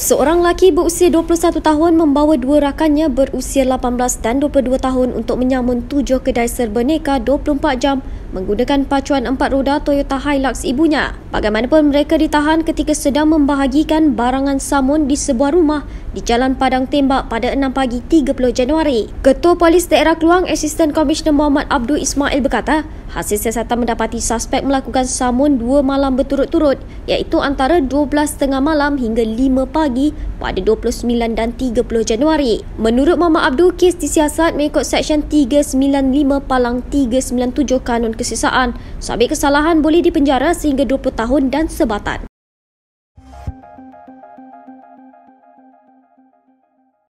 Seorang lelaki berusia 21 tahun membawa dua rakannya berusia 18 dan 22 tahun untuk menyamun tujuh kedai serba neka 24 jam menggunakan pacuan empat roda Toyota Hilux ibunya. Bagaimanapun mereka ditahan ketika sedang membahagikan barangan samun di sebuah rumah di Jalan Padang Tembak pada 6 pagi 30 Januari. Ketua Polis Daerah Keluang Assistant Komisioner Muhammad Abdul Ismail berkata, hasil siasatan mendapati suspek melakukan samun dua malam berturut-turut iaitu antara 12.30 malam hingga 5 pagi pada 29 dan 30 Januari. Menurut Muhammad Abdul, kes disiasat mengikut Seksyen 395 Palang 397 Kanun kesiksaan. Sabit kesalahan boleh dipenjara sehingga 20 tahun dan sebatan.